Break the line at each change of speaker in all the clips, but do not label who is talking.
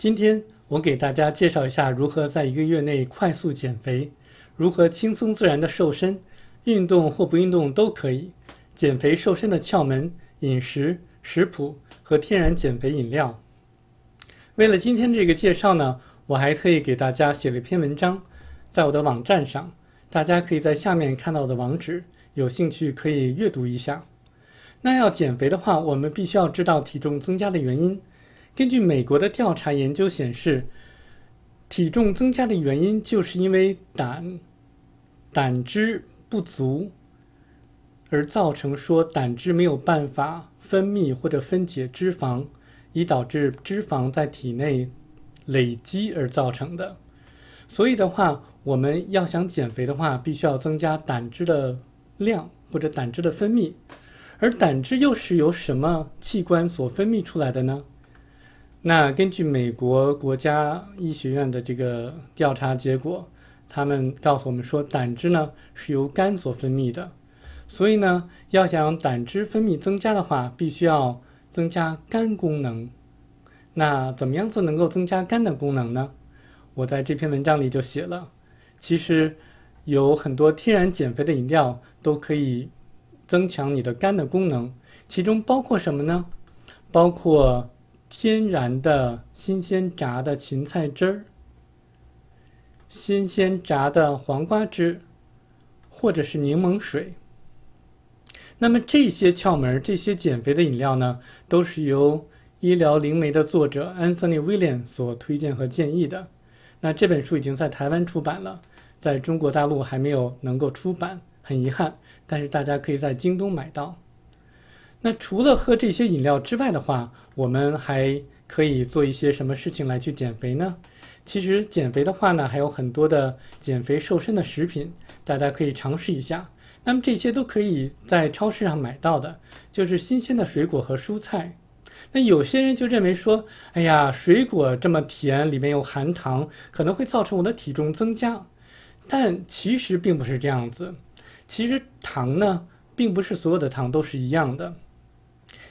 今天我给大家介绍一下如何在一个月内快速减肥，如何轻松自然的瘦身，运动或不运动都可以。减肥瘦身的窍门、饮食食谱和天然减肥饮料。为了今天这个介绍呢，我还特意给大家写了一篇文章，在我的网站上，大家可以在下面看到我的网址，有兴趣可以阅读一下。那要减肥的话，我们必须要知道体重增加的原因。根据美国的调查研究显示，体重增加的原因就是因为胆胆汁不足，而造成说胆汁没有办法分泌或者分解脂肪，以导致脂肪在体内累积而造成的。所以的话，我们要想减肥的话，必须要增加胆汁的量或者胆汁的分泌。而胆汁又是由什么器官所分泌出来的呢？那根据美国国家医学院的这个调查结果，他们告诉我们说，胆汁呢是由肝所分泌的，所以呢，要想胆汁分泌增加的话，必须要增加肝功能。那怎么样子能够增加肝的功能呢？我在这篇文章里就写了，其实有很多天然减肥的饮料都可以增强你的肝的功能，其中包括什么呢？包括。天然的新鲜榨的芹菜汁儿，新鲜榨的黄瓜汁，或者是柠檬水。那么这些窍门，这些减肥的饮料呢，都是由《医疗灵媒》的作者 Anthony William 所推荐和建议的。那这本书已经在台湾出版了，在中国大陆还没有能够出版，很遗憾。但是大家可以在京东买到。那除了喝这些饮料之外的话，我们还可以做一些什么事情来去减肥呢？其实减肥的话呢，还有很多的减肥瘦身的食品，大家可以尝试一下。那么这些都可以在超市上买到的，就是新鲜的水果和蔬菜。那有些人就认为说，哎呀，水果这么甜，里面有含糖，可能会造成我的体重增加。但其实并不是这样子。其实糖呢，并不是所有的糖都是一样的。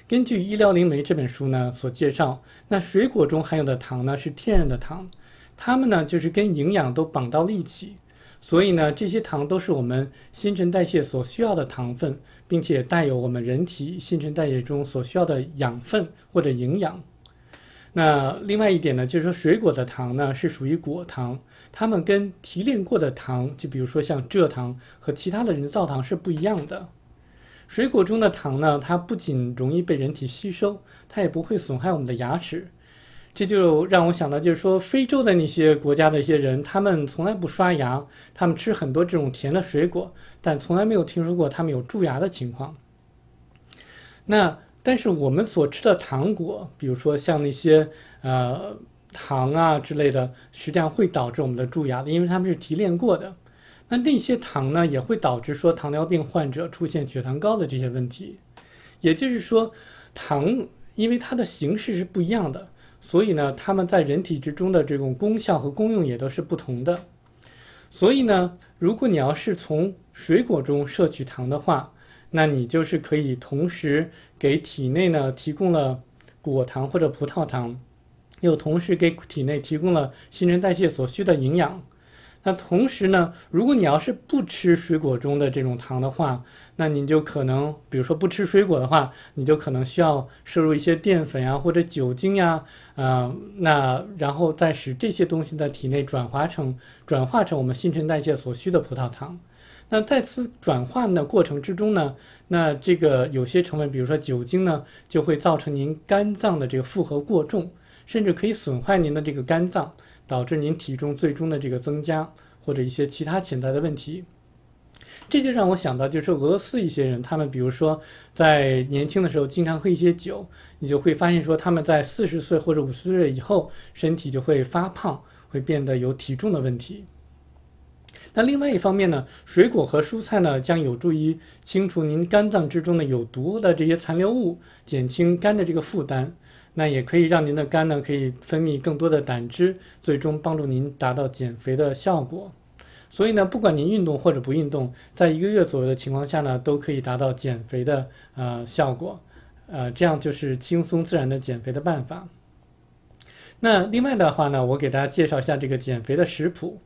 根据《医疗灵媒》这本书呢所介绍，那水果中含有的糖呢是天然的糖，它们呢就是跟营养都绑到了一起，所以呢这些糖都是我们新陈代谢所需要的糖分，并且带有我们人体新陈代谢中所需要的养分或者营养。那另外一点呢，就是说水果的糖呢是属于果糖，它们跟提炼过的糖，就比如说像蔗糖和其他的人造糖是不一样的。水果中的糖呢，它不仅容易被人体吸收，它也不会损害我们的牙齿。这就让我想到，就是说非洲的那些国家的一些人，他们从来不刷牙，他们吃很多这种甜的水果，但从来没有听说过他们有蛀牙的情况。那但是我们所吃的糖果，比如说像那些呃糖啊之类的，实际上会导致我们的蛀牙的，因为他们是提炼过的。那那些糖呢，也会导致说糖尿病患者出现血糖高的这些问题。也就是说，糖因为它的形式是不一样的，所以呢，它们在人体之中的这种功效和功用也都是不同的。所以呢，如果你要是从水果中摄取糖的话，那你就是可以同时给体内呢提供了果糖或者葡萄糖，又同时给体内提供了新陈代谢所需的营养。那同时呢，如果你要是不吃水果中的这种糖的话，那你就可能，比如说不吃水果的话，你就可能需要摄入一些淀粉呀或者酒精呀，啊，那然后再使这些东西在体内转化成转化成我们新陈代谢所需的葡萄糖。那在此转换的过程之中呢，那这个有些成分，比如说酒精呢，就会造成您肝脏的这个负荷过重，甚至可以损坏您的这个肝脏。导致您体重最终的这个增加，或者一些其他潜在的问题，这就让我想到，就是俄罗斯一些人，他们比如说在年轻的时候经常喝一些酒，你就会发现说他们在四十岁或者五十岁以后，身体就会发胖，会变得有体重的问题。那另外一方面呢，水果和蔬菜呢，将有助于清除您肝脏之中的有毒的这些残留物，减轻肝的这个负担。那也可以让您的肝呢，可以分泌更多的胆汁，最终帮助您达到减肥的效果。所以呢，不管您运动或者不运动，在一个月左右的情况下呢，都可以达到减肥的呃效果。呃，这样就是轻松自然的减肥的办法。那另外的话呢，我给大家介绍一下这个减肥的食谱。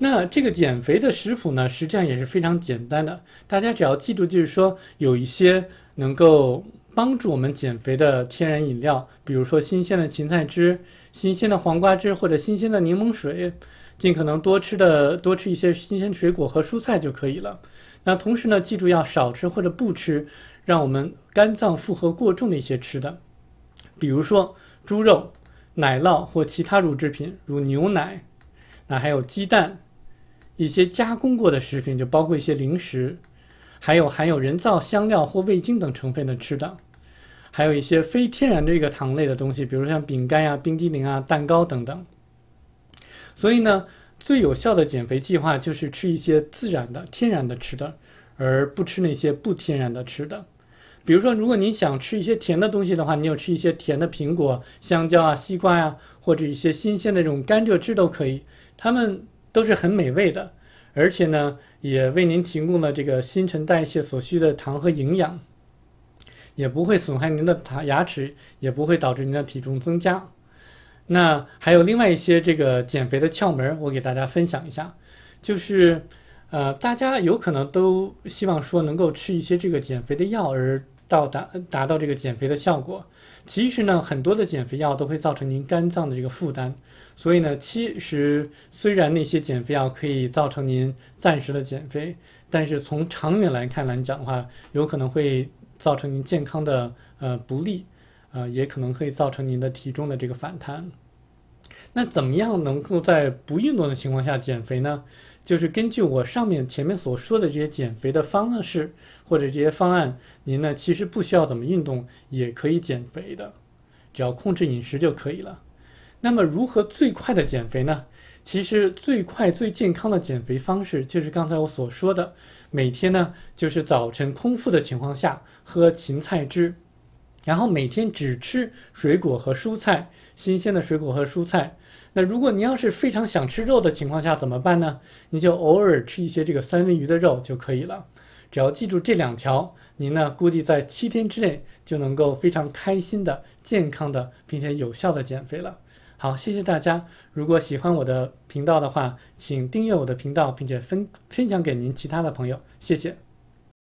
那这个减肥的食谱呢，实际上也是非常简单的，大家只要记住，就是说有一些能够。帮助我们减肥的天然饮料，比如说新鲜的芹菜汁、新鲜的黄瓜汁或者新鲜的柠檬水，尽可能多吃的多吃一些新鲜水果和蔬菜就可以了。那同时呢，记住要少吃或者不吃让我们肝脏负荷过重的一些吃的，比如说猪肉、奶酪或其他乳制品，如牛奶，那还有鸡蛋，一些加工过的食品，就包括一些零食，还有含有人造香料或味精等成分的吃的。还有一些非天然的这个糖类的东西，比如像饼干呀、冰激凌啊、蛋糕等等。所以呢，最有效的减肥计划就是吃一些自然的、天然的吃的，而不吃那些不天然的吃的。比如说，如果你想吃一些甜的东西的话，你有吃一些甜的苹果、香蕉啊、西瓜呀，或者一些新鲜的这种甘蔗汁都可以。它们都是很美味的，而且呢，也为您提供了这个新陈代谢所需的糖和营养。也不会损害您的牙齿，也不会导致您的体重增加。那还有另外一些这个减肥的窍门，我给大家分享一下。就是呃，大家有可能都希望说能够吃一些这个减肥的药而到达达到这个减肥的效果。其实呢，很多的减肥药都会造成您肝脏的这个负担。所以呢，其实虽然那些减肥药可以造成您暂时的减肥，但是从长远来看来讲的话，有可能会。造成您健康的呃不利，呃，也可能会造成您的体重的这个反弹。那怎么样能够在不运动的情况下减肥呢？就是根据我上面前面所说的这些减肥的方式或者这些方案，您呢其实不需要怎么运动也可以减肥的，只要控制饮食就可以了。那么如何最快的减肥呢？其实最快最健康的减肥方式就是刚才我所说的，每天呢就是早晨空腹的情况下喝芹菜汁，然后每天只吃水果和蔬菜，新鲜的水果和蔬菜。那如果您要是非常想吃肉的情况下怎么办呢？你就偶尔吃一些这个三文鱼的肉就可以了。只要记住这两条，您呢估计在七天之内就能够非常开心的、健康的并且有效的减肥了。好，谢谢大家。如果喜欢我的频道的话，请订阅我的频道，并且分分享给您其他的朋友。谢谢。